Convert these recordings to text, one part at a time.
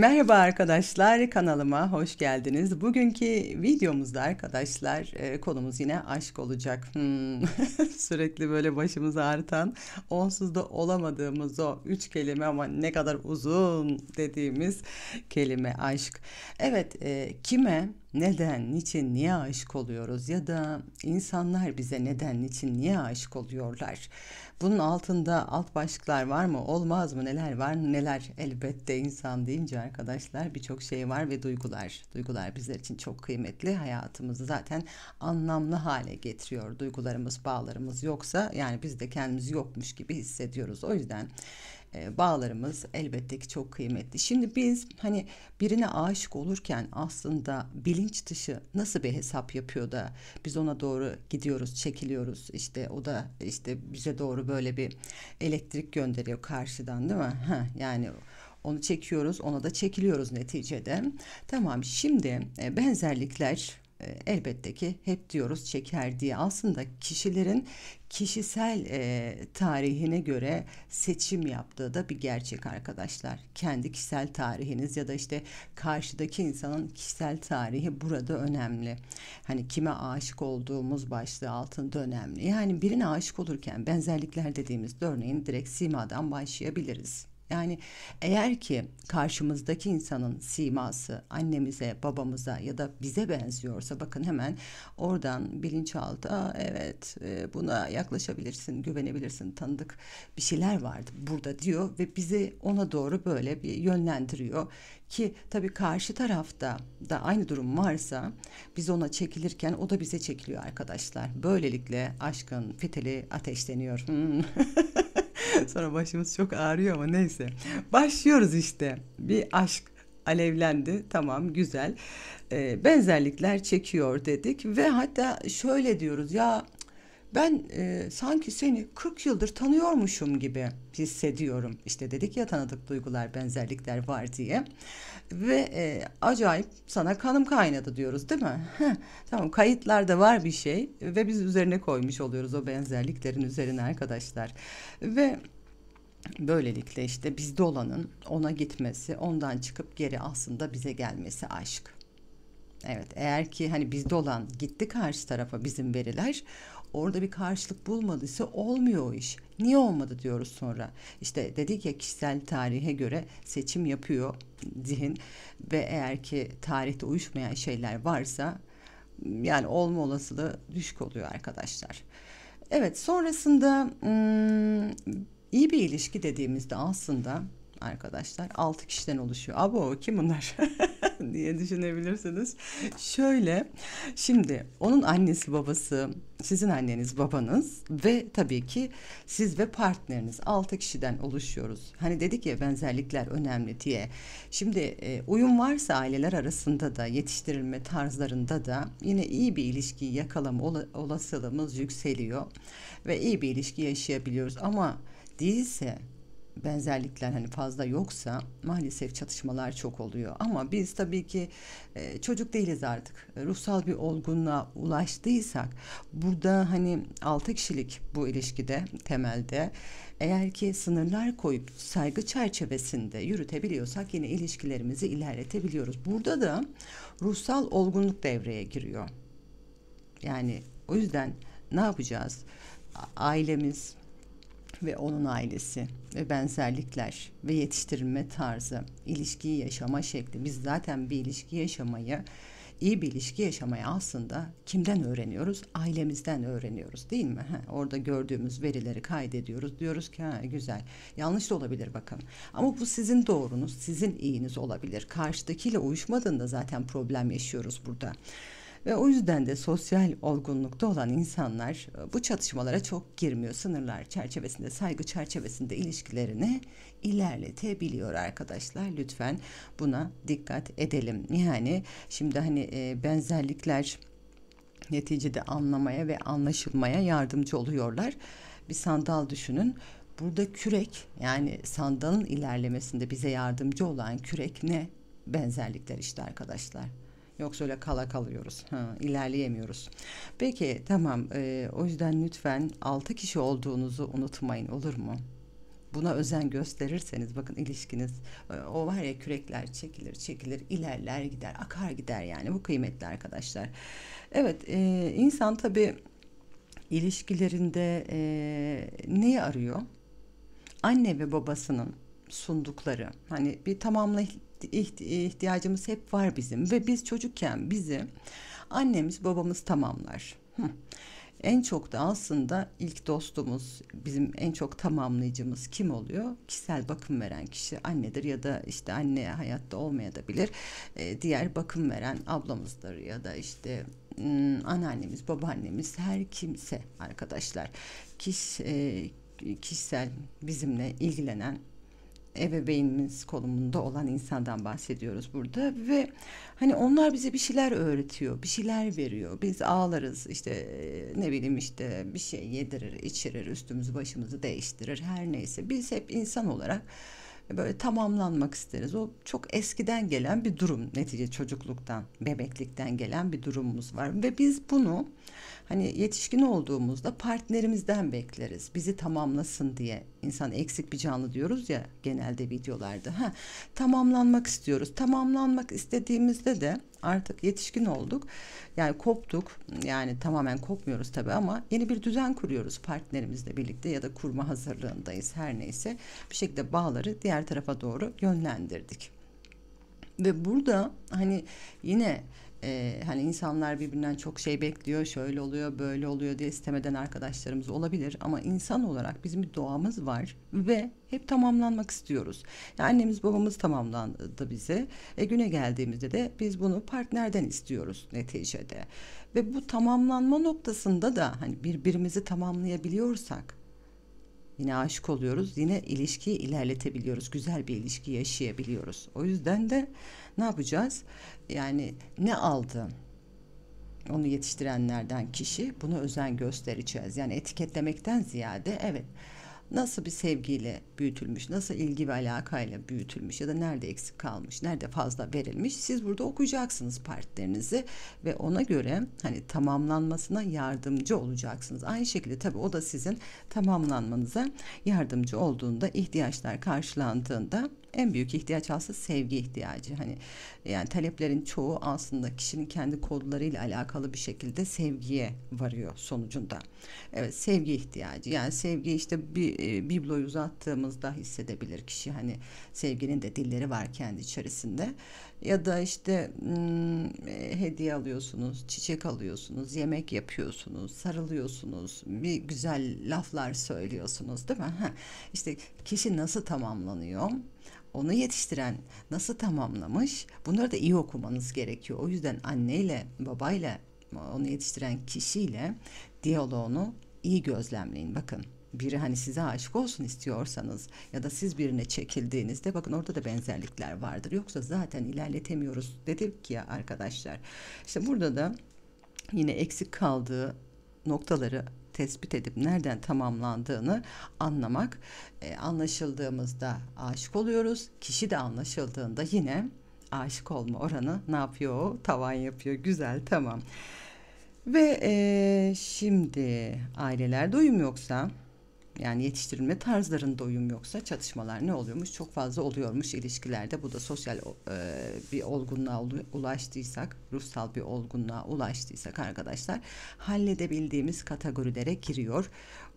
Merhaba arkadaşlar kanalıma hoş geldiniz. Bugünkü videomuzda arkadaşlar e, konumuz yine aşk olacak. Hmm. Sürekli böyle başımız ağrıtan, onsuz da olamadığımız o üç kelime ama ne kadar uzun dediğimiz kelime aşk. Evet e, kime neden, niçin, niye aşık oluyoruz ya da insanlar bize neden, niçin, niye aşık oluyorlar? Bunun altında alt başlıklar var mı, olmaz mı, neler var, neler? Elbette insan deyince arkadaşlar birçok şey var ve duygular. Duygular bizler için çok kıymetli. Hayatımızı zaten anlamlı hale getiriyor. Duygularımız, bağlarımız yoksa yani biz de kendimizi yokmuş gibi hissediyoruz. O yüzden e, bağlarımız elbette ki çok kıymetli. Şimdi biz hani birine aşık olurken aslında bilinç dışı nasıl bir hesap yapıyor da biz ona doğru gidiyoruz, çekiliyoruz. İşte o da işte bize doğru böyle bir elektrik gönderiyor karşıdan değil mi? Ha, yani onu çekiyoruz, ona da çekiliyoruz neticede. Tamam şimdi e, benzerlikler e, elbette ki hep diyoruz çeker diye aslında kişilerin kişisel e, tarihine göre seçim yaptığı da bir gerçek arkadaşlar. Kendi kişisel tarihiniz ya da işte karşıdaki insanın kişisel tarihi burada önemli. Hani kime aşık olduğumuz başlığı altında önemli. Yani birine aşık olurken benzerlikler dediğimiz örneğin direkt simadan başlayabiliriz. Yani eğer ki karşımızdaki insanın siması annemize, babamıza ya da bize benziyorsa bakın hemen oradan bilinçaltı Aa, evet e, buna yaklaşabilirsin, güvenebilirsin, tanıdık bir şeyler vardı burada diyor ve bizi ona doğru böyle bir yönlendiriyor ki tabii karşı tarafta da aynı durum varsa biz ona çekilirken o da bize çekiliyor arkadaşlar. Böylelikle aşkın fiteli ateşleniyor. Hmm. Sonra başımız çok ağrıyor ama neyse. Başlıyoruz işte. Bir aşk alevlendi. Tamam güzel. Ee, benzerlikler çekiyor dedik ve hatta şöyle diyoruz ya ben e, sanki seni 40 yıldır tanıyormuşum gibi hissediyorum. İşte dedik ya tanıdık duygular, benzerlikler var diye. Ve e, acayip sana kanım kaynadı diyoruz değil mi? Heh, tamam kayıtlarda var bir şey ve biz üzerine koymuş oluyoruz o benzerliklerin üzerine arkadaşlar. Ve böylelikle işte bizde olanın ona gitmesi, ondan çıkıp geri aslında bize gelmesi aşk. Evet eğer ki hani bizde olan gitti karşı tarafa bizim veriler orada bir karşılık bulmadıysa olmuyor o iş. Niye olmadı diyoruz sonra. İşte dedik ya kişisel tarihe göre seçim yapıyor zihin ve eğer ki tarihte uyuşmayan şeyler varsa yani olma olasılığı düşük oluyor arkadaşlar. Evet sonrasında hmm, iyi bir ilişki dediğimizde aslında arkadaşlar 6 kişiden oluşuyor. Abo kim bunlar? diye düşünebilirsiniz. Şöyle şimdi onun annesi babası sizin anneniz babanız ve tabii ki siz ve partneriniz 6 kişiden oluşuyoruz. Hani dedik ya benzerlikler önemli diye. Şimdi e, uyum varsa aileler arasında da yetiştirilme tarzlarında da yine iyi bir ilişkiyi yakalama olasılığımız yükseliyor ve iyi bir ilişki yaşayabiliyoruz ama değilse benzerlikler hani fazla yoksa maalesef çatışmalar çok oluyor. Ama biz tabii ki e, çocuk değiliz artık. E, ruhsal bir olgunluğa ulaştıysak burada hani altı kişilik bu ilişkide temelde eğer ki sınırlar koyup saygı çerçevesinde yürütebiliyorsak yine ilişkilerimizi ilerletebiliyoruz. Burada da ruhsal olgunluk devreye giriyor. Yani o yüzden ne yapacağız? Ailemiz ve onun ailesi ve benzerlikler ve yetiştirilme tarzı, ilişkiyi yaşama şekli. Biz zaten bir ilişki yaşamayı, iyi bir ilişki yaşamayı aslında kimden öğreniyoruz? Ailemizden öğreniyoruz değil mi? Ha, orada gördüğümüz verileri kaydediyoruz. Diyoruz ki ha güzel. Yanlış da olabilir bakın. Ama bu sizin doğrunuz, sizin iyiniz olabilir. Karşıdakiyle uyuşmadığında zaten problem yaşıyoruz burada. Ve o yüzden de sosyal olgunlukta olan insanlar e, bu çatışmalara çok girmiyor. Sınırlar çerçevesinde, saygı çerçevesinde ilişkilerini ilerletebiliyor arkadaşlar. Lütfen buna dikkat edelim. Yani şimdi hani e, benzerlikler neticede anlamaya ve anlaşılmaya yardımcı oluyorlar. Bir sandal düşünün. Burada kürek yani sandalın ilerlemesinde bize yardımcı olan kürek ne? Benzerlikler işte arkadaşlar. Yoksa öyle kala kalıyoruz. Ha, ilerleyemiyoruz. Peki tamam. E, o yüzden lütfen 6 kişi olduğunuzu unutmayın olur mu? Buna özen gösterirseniz bakın ilişkiniz e, o var ya kürekler çekilir çekilir ilerler gider akar gider yani bu kıymetli arkadaşlar. Evet e, insan tabi ilişkilerinde e, neyi arıyor? Anne ve babasının sundukları hani bir tamamlay ihtiyacımız hep var bizim ve biz çocukken bizi annemiz babamız tamamlar. Hı. En çok da aslında ilk dostumuz, bizim en çok tamamlayıcımız kim oluyor? Kişisel bakım veren kişi annedir ya da işte anne hayatta olmaya olmayabilir. E, diğer bakım veren ablamızdır ya da işte anneannemiz, babaannemiz, her kimse arkadaşlar. kiş e, kişisel bizimle ilgilenen ebeveynimiz konumunda olan insandan bahsediyoruz burada ve hani onlar bize bir şeyler öğretiyor, bir şeyler veriyor. Biz ağlarız işte ne bileyim işte bir şey yedirir, içirir, üstümüzü başımızı değiştirir her neyse. Biz hep insan olarak böyle tamamlanmak isteriz. O çok eskiden gelen bir durum netice çocukluktan, bebeklikten gelen bir durumumuz var ve biz bunu hani yetişkin olduğumuzda partnerimizden bekleriz. Bizi tamamlasın diye. insan eksik bir canlı diyoruz ya genelde videolarda. Ha, tamamlanmak istiyoruz. Tamamlanmak istediğimizde de artık yetişkin olduk. Yani koptuk. Yani tamamen kopmuyoruz tabii ama yeni bir düzen kuruyoruz partnerimizle birlikte ya da kurma hazırlığındayız her neyse. Bir şekilde bağları diğer tarafa doğru yönlendirdik. Ve burada hani yine e, hani insanlar birbirinden çok şey bekliyor şöyle oluyor böyle oluyor diye istemeden arkadaşlarımız olabilir ama insan olarak bizim bir doğamız var ve hep tamamlanmak istiyoruz. Yani annemiz babamız tamamlandı bize. E, güne geldiğimizde de biz bunu partnerden istiyoruz neticede. Ve bu tamamlanma noktasında da hani birbirimizi tamamlayabiliyorsak Yine aşık oluyoruz. Yine ilişkiyi ilerletebiliyoruz. Güzel bir ilişki yaşayabiliyoruz. O yüzden de ne yapacağız? Yani ne aldı? onu yetiştirenlerden kişi buna özen göstereceğiz. Yani etiketlemekten ziyade evet nasıl bir sevgiyle büyütülmüş, nasıl ilgi ve alakayla büyütülmüş ya da nerede eksik kalmış, nerede fazla verilmiş siz burada okuyacaksınız partilerinizi ve ona göre hani tamamlanmasına yardımcı olacaksınız. Aynı şekilde tabii o da sizin tamamlanmanıza yardımcı olduğunda ihtiyaçlar karşılandığında en büyük ihtiyaç aslında sevgi ihtiyacı. Hani yani taleplerin çoğu aslında kişinin kendi kodlarıyla alakalı bir şekilde sevgiye varıyor sonucunda. Evet sevgi ihtiyacı. Yani sevgi işte bir e, bibloyu uzattığımızda hissedebilir kişi. Hani sevginin de dilleri var kendi içerisinde. Ya da işte hmm, e, hediye alıyorsunuz, çiçek alıyorsunuz, yemek yapıyorsunuz, sarılıyorsunuz, bir güzel laflar söylüyorsunuz değil mi? İşte kişi nasıl tamamlanıyor? onu yetiştiren nasıl tamamlamış bunları da iyi okumanız gerekiyor. O yüzden anneyle babayla onu yetiştiren kişiyle diyaloğunu iyi gözlemleyin bakın. Biri hani size aşık olsun istiyorsanız ya da siz birine çekildiğinizde bakın orada da benzerlikler vardır. Yoksa zaten ilerletemiyoruz dedik ya arkadaşlar. İşte burada da yine eksik kaldığı noktaları tespit edip nereden tamamlandığını anlamak. E, anlaşıldığımızda aşık oluyoruz. Kişi de anlaşıldığında yine aşık olma oranı ne yapıyor? Tavan yapıyor. Güzel tamam. Ve e, şimdi aileler uyum yoksa yani yetiştirilme tarzlarında uyum yoksa çatışmalar ne oluyormuş? Çok fazla oluyormuş ilişkilerde. Bu da sosyal e, bir olgunluğa ulaştıysak, ruhsal bir olgunluğa ulaştıysak arkadaşlar halledebildiğimiz kategorilere giriyor.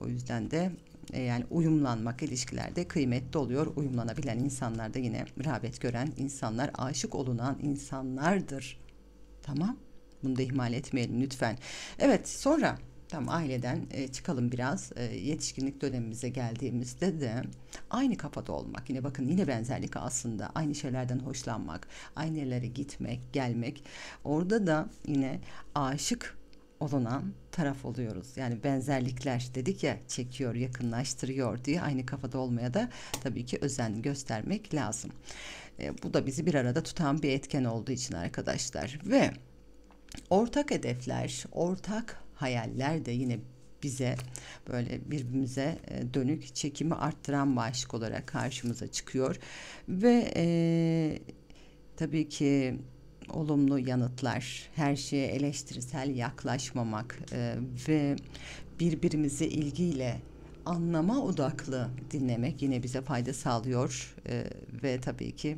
O yüzden de e, yani uyumlanmak ilişkilerde kıymetli oluyor. Uyumlanabilen insanlar da yine rağbet gören insanlar, aşık olunan insanlardır. Tamam? Bunu da ihmal etmeyelim lütfen. Evet sonra tam aileden e, çıkalım biraz e, yetişkinlik dönemimize geldiğimizde de aynı kafada olmak yine bakın yine benzerlik aslında aynı şeylerden hoşlanmak aynı yerlere gitmek gelmek orada da yine aşık olunan taraf oluyoruz. Yani benzerlikler dedik ya çekiyor, yakınlaştırıyor diye aynı kafada olmaya da tabii ki özen göstermek lazım. E, bu da bizi bir arada tutan bir etken olduğu için arkadaşlar ve ortak hedefler, ortak hayaller de yine bize böyle birbirimize e, dönük çekimi arttıran başlık olarak karşımıza çıkıyor ve e, tabii ki olumlu yanıtlar, her şeye eleştirisel yaklaşmamak e, ve birbirimizi ilgiyle anlama odaklı dinlemek yine bize fayda sağlıyor e, ve tabii ki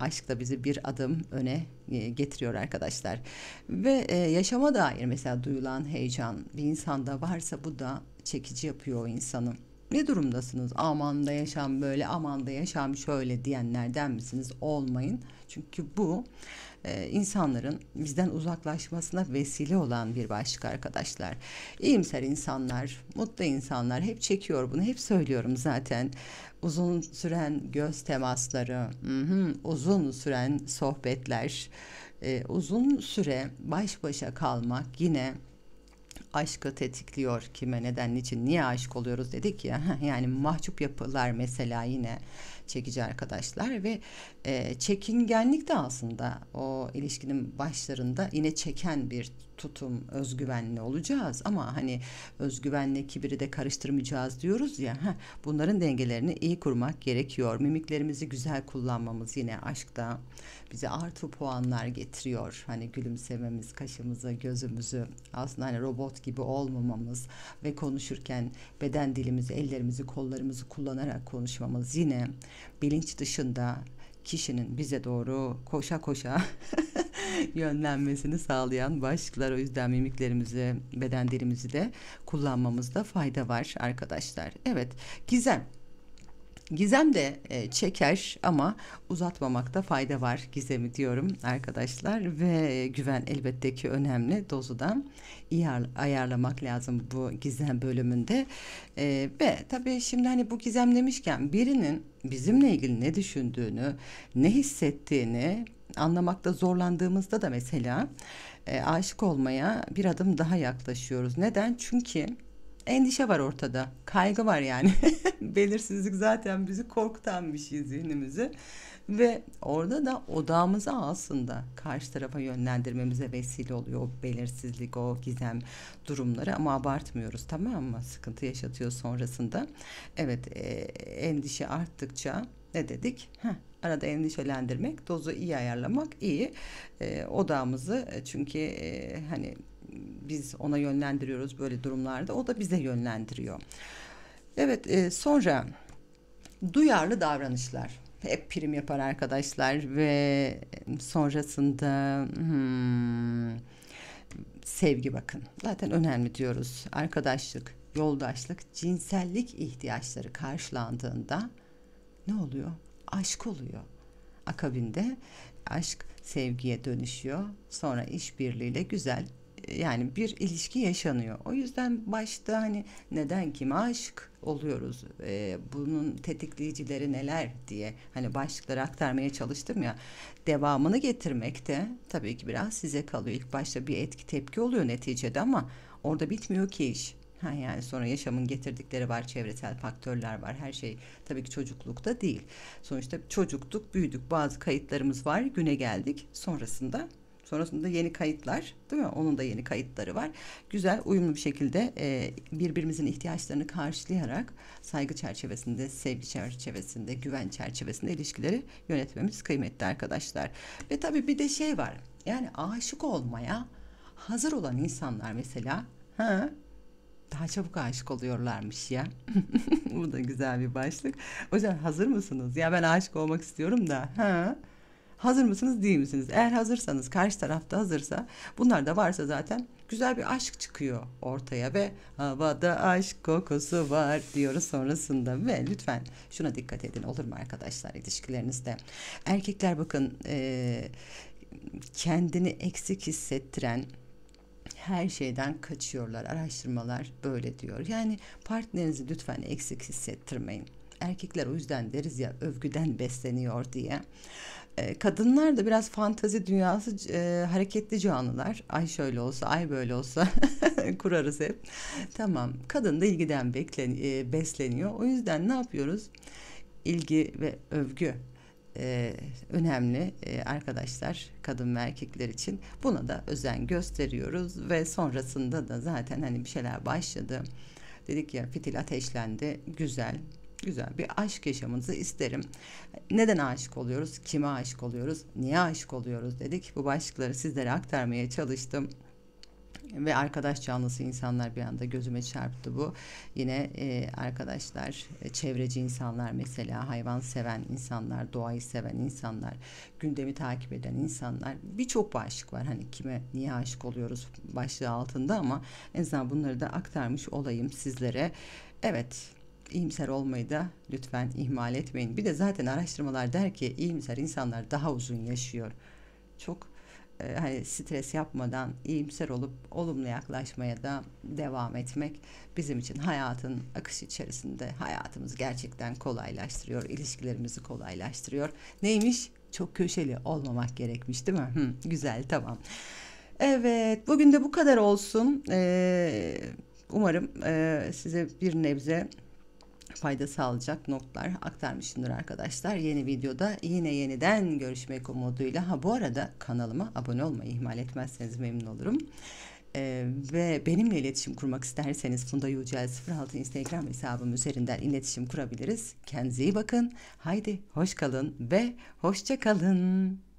aşk da bizi bir adım öne e, getiriyor arkadaşlar. Ve e, yaşama dair mesela duyulan heyecan bir insanda varsa bu da çekici yapıyor o insanı. Ne durumdasınız? Aman da yaşam böyle, aman da yaşam şöyle diyenlerden misiniz? Olmayın. Çünkü bu e, insanların bizden uzaklaşmasına vesile olan bir başlık arkadaşlar. İyimser insanlar, mutlu insanlar hep çekiyor bunu. Hep söylüyorum zaten. Uzun süren göz temasları, hı, uzun süren sohbetler, e, uzun süre baş başa kalmak yine aşkı tetikliyor. Kime, neden, için niye aşık oluyoruz dedik ya. Yani mahcup yapılar mesela yine çekici arkadaşlar ve e, çekingenlik de aslında o ilişkinin başlarında yine çeken bir tutum özgüvenli olacağız ama hani özgüvenle kibiri de karıştırmayacağız diyoruz ya heh, bunların dengelerini iyi kurmak gerekiyor mimiklerimizi güzel kullanmamız yine aşkta bize artı puanlar getiriyor hani gülümsememiz kaşımızı gözümüzü aslında hani robot gibi olmamamız ve konuşurken beden dilimizi ellerimizi kollarımızı kullanarak konuşmamız yine bilinç dışında kişinin bize doğru koşa koşa yönlenmesini sağlayan başlıklar. O yüzden mimiklerimizi, beden dilimizi de kullanmamızda fayda var arkadaşlar. Evet, gizem. Gizem de e, çeker ama uzatmamakta fayda var gizemi diyorum arkadaşlar ve güven elbette ki önemli dozudan iyi ayarlamak lazım bu gizem bölümünde e, ve tabii şimdi hani bu gizem demişken birinin bizimle ilgili ne düşündüğünü ne hissettiğini anlamakta zorlandığımızda da mesela e, aşık olmaya bir adım daha yaklaşıyoruz. Neden? Çünkü endişe var ortada. Kaygı var yani. Belirsizlik zaten bizi korkutan bir şey zihnimizi. Ve orada da odağımızı aslında karşı tarafa yönlendirmemize vesile oluyor. O belirsizlik, o gizem durumları ama abartmıyoruz tamam mı? Sıkıntı yaşatıyor sonrasında. Evet e, endişe arttıkça ne dedik? Heh, arada endişelendirmek, dozu iyi ayarlamak iyi. E, odağımızı e, çünkü e, hani biz ona yönlendiriyoruz böyle durumlarda. O da bize yönlendiriyor. Evet e, sonra duyarlı davranışlar hep prim yapar arkadaşlar ve sonrasında hmm, sevgi bakın zaten önemli diyoruz arkadaşlık yoldaşlık cinsellik ihtiyaçları karşılandığında ne oluyor aşk oluyor akabinde aşk sevgiye dönüşüyor sonra işbirliğiyle güzel yani bir ilişki yaşanıyor. O yüzden başta hani neden kime aşık oluyoruz? E, bunun tetikleyicileri neler diye hani başlıkları aktarmaya çalıştım ya. Devamını getirmekte de, tabii ki biraz size kalıyor. İlk başta bir etki tepki oluyor neticede ama orada bitmiyor ki iş. Ha yani sonra yaşamın getirdikleri var, çevresel faktörler var. Her şey tabii ki çocuklukta değil. Sonuçta çocukluk büyüdük. Bazı kayıtlarımız var, güne geldik. Sonrasında Sonrasında yeni kayıtlar değil mi? Onun da yeni kayıtları var. Güzel uyumlu bir şekilde e, birbirimizin ihtiyaçlarını karşılayarak saygı çerçevesinde, sevgi çerçevesinde, güven çerçevesinde ilişkileri yönetmemiz kıymetli arkadaşlar. Ve tabii bir de şey var. Yani aşık olmaya hazır olan insanlar mesela ha, daha çabuk aşık oluyorlarmış ya. Bu da güzel bir başlık. O yüzden hazır mısınız? Ya ben aşık olmak istiyorum da. Ha? Hazır mısınız değil misiniz? Eğer hazırsanız karşı tarafta hazırsa bunlar da varsa zaten güzel bir aşk çıkıyor ortaya ve havada aşk kokusu var diyoruz sonrasında ve lütfen şuna dikkat edin olur mu arkadaşlar ilişkilerinizde erkekler bakın e, kendini eksik hissettiren her şeyden kaçıyorlar araştırmalar böyle diyor yani partnerinizi lütfen eksik hissettirmeyin Erkekler o yüzden deriz ya övgüden besleniyor diye. Ee, kadınlar da biraz fantazi dünyası e, hareketli canlılar. Ay şöyle olsa, ay böyle olsa kurarız hep. Tamam. Kadın da ilgiden beklen, e, besleniyor. O yüzden ne yapıyoruz? İlgi ve övgü e, önemli e, arkadaşlar kadın ve erkekler için buna da özen gösteriyoruz ve sonrasında da zaten hani bir şeyler başladı dedik ya fitil ateşlendi güzel Güzel bir aşk yaşamınızı isterim. Neden aşık oluyoruz? Kime aşık oluyoruz? Niye aşık oluyoruz dedik. Bu başlıkları sizlere aktarmaya çalıştım ve arkadaş canlısı insanlar bir anda gözüme çarptı bu. Yine e, arkadaşlar, e, çevreci insanlar mesela, hayvan seven insanlar, doğayı seven insanlar, gündemi takip eden insanlar birçok başlık var. Hani kime niye aşık oluyoruz başlığı altında ama en azından bunları da aktarmış olayım sizlere. Evet, iyimser olmayı da lütfen ihmal etmeyin. Bir de zaten araştırmalar der ki iyimser insanlar daha uzun yaşıyor. Çok e, hani stres yapmadan iyimser olup olumlu yaklaşmaya da devam etmek bizim için hayatın akış içerisinde hayatımızı gerçekten kolaylaştırıyor, ilişkilerimizi kolaylaştırıyor. Neymiş? Çok köşeli olmamak gerekmiş değil mi? Hı, güzel tamam. Evet bugün de bu kadar olsun. Ee, umarım e, size bir nebze fayda sağlayacak notlar aktarmışımdır arkadaşlar. Yeni videoda yine yeniden görüşmek umuduyla. Ha bu arada kanalıma abone olmayı ihmal etmezseniz memnun olurum. Ee, ve benimle iletişim kurmak isterseniz Funda Yücel 06 Instagram hesabım üzerinden iletişim kurabiliriz. Kendinize iyi bakın. Haydi hoş kalın ve hoşça kalın.